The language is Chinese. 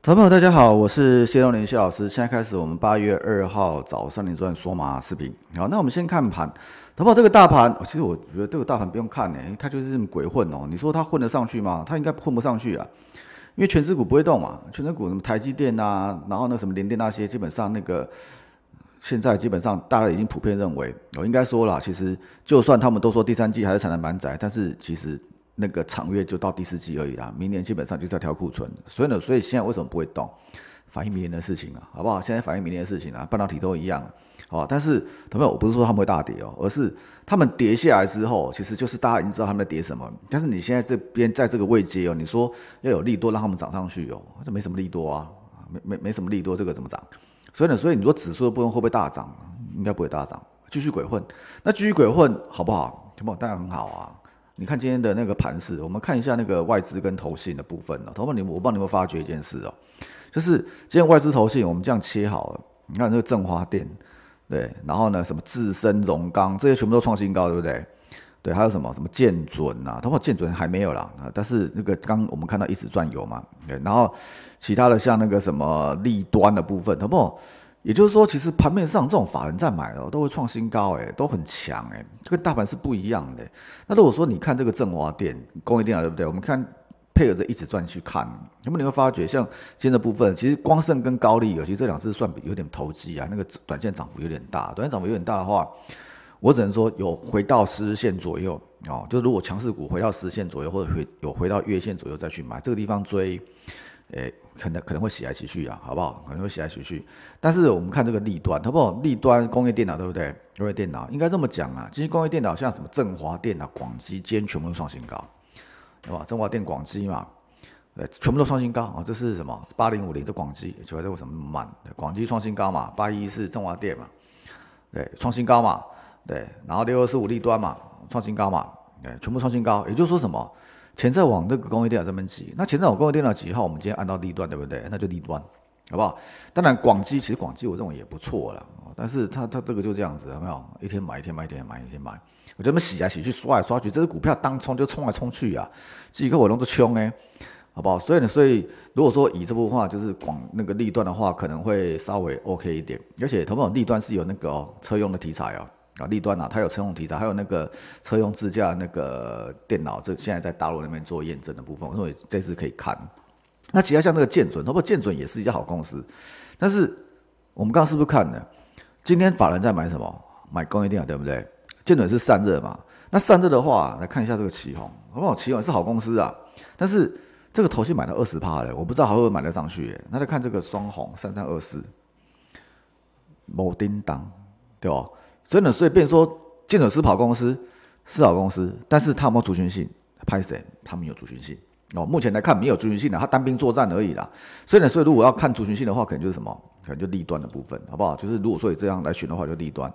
朋友大家好，我是谢隆林谢老师。现在开始，我们八月二号早上零点说马视频。好，那我们先看盘。淘宝这个大盘，其实我觉得这个大盘不用看呢，它就是鬼混哦。你说它混得上去吗？它应该混不上去啊，因为全指股不会动嘛。全指股什么台积电啊，然后那什么联电那些，基本上那个现在基本上大家已经普遍认为，我应该说了，其实就算他们都说第三季还是产能蛮窄，但是其实。那个长月就到第四季而已啦，明年基本上就是要调库存，所以呢，所以现在为什么不会动，反映明年的事情啊，好不好？现在反映明年的事情啊，半导体都一样，好，但是，同不？我不是说他们会大跌哦，而是他们跌下来之后，其实就是大家已经知道他们在跌什么，但是你现在这边在这个位阶哦，你说要有利多让他们涨上去哦，这没什么利多啊，没没没什么利多，这个怎么涨？所以呢，所以你说指数的部分会不会大涨？应该不会大涨，继续鬼混，那继续鬼混好不好？同不？当然很好啊。你看今天的那个盘势，我们看一下那个外资跟投信的部分哦。投不你我帮你们发掘一件事哦，就是今天外资投信我们这样切好了。你看这个正华电，对，然后呢什么智深、荣刚这些全部都创新高，对不对？对，还有什么什么建准啊，投不建准还没有啦啊，但是那个刚我们看到一直转悠嘛，对。然后其他的像那个什么利端的部分，投不？也就是说，其实盘面上这种法人在买的都会创新高，哎，都很强，哎，跟大盘是不一样的。那如果说你看这个振华电、工业电脑，对不对？我们看配合着一直转去看，那么你会发觉，像今天的部分，其实光盛跟高利，尤其这两次算有点投机啊。那个短线涨幅有点大，短线涨幅有点大的话，我只能说有回到十日线左右哦，就是如果强势股回到十日线左右，或者回有回到月线左右再去买，这个地方追。诶，可能可能会洗来洗去啊，好不好？可能会洗来洗去，但是我们看这个立端，好不好？立端工业电脑，对不对？工业电脑应该这么讲啊，今天工业电脑像什么振华电脑、广基，今全部都创新高，对吧？振华电广基嘛，对，全部都创新高啊。这是什么？八零五零这广基，主要在为什么满？广基创新高嘛，八一是振华电嘛，对，创新高嘛，对。然后六二四五立端嘛，创新高嘛，对，全部创新高。也就是说什么？前在往这个工业电脑这边挤，那前在往工业电脑挤好，我们今天按到低端，对不对？那就低端，好不好？当然，广基其实广基我认为也不错啦，但是它它这个就这样子，有没有？一天买一天买一天买一天买，我这么洗来洗去，刷来刷去，这只股票当冲就冲来冲去啊，几个我弄都穷哎，好不好？所以呢，所以如果说以这部话就是广那个低端的话，可能会稍微 OK 一点，而且他们有低端是有那个车用的题材哦。啊，立端啊，它有车用题材，还有那个车用自驾那个电脑，这现在在大陆那边做验证的部分，所以这次可以看。那其他像那个剑准，好不好？剑准也是一家好公司，但是我们刚刚是不是看的？今天法人在买什么？买工业电脑，对不对？剑准是散热嘛？那散热的话，来看一下这个旗宏，好不好？启宏是好公司啊，但是这个头先买了二十帕嘞，我不知道还会买得上去。那再看这个双红三三二四，某叮当，对吧？所以呢，所以变说建筑师跑公司，是跑公司，但是他们族群性派谁，他们有族群性哦。目前来看没有族群性的，他单兵作战而已啦。所以呢，所以如果要看族群性的话，可能就是什么，可能就立端的部分，好不好？就是如果说以这样来选的话，就立端。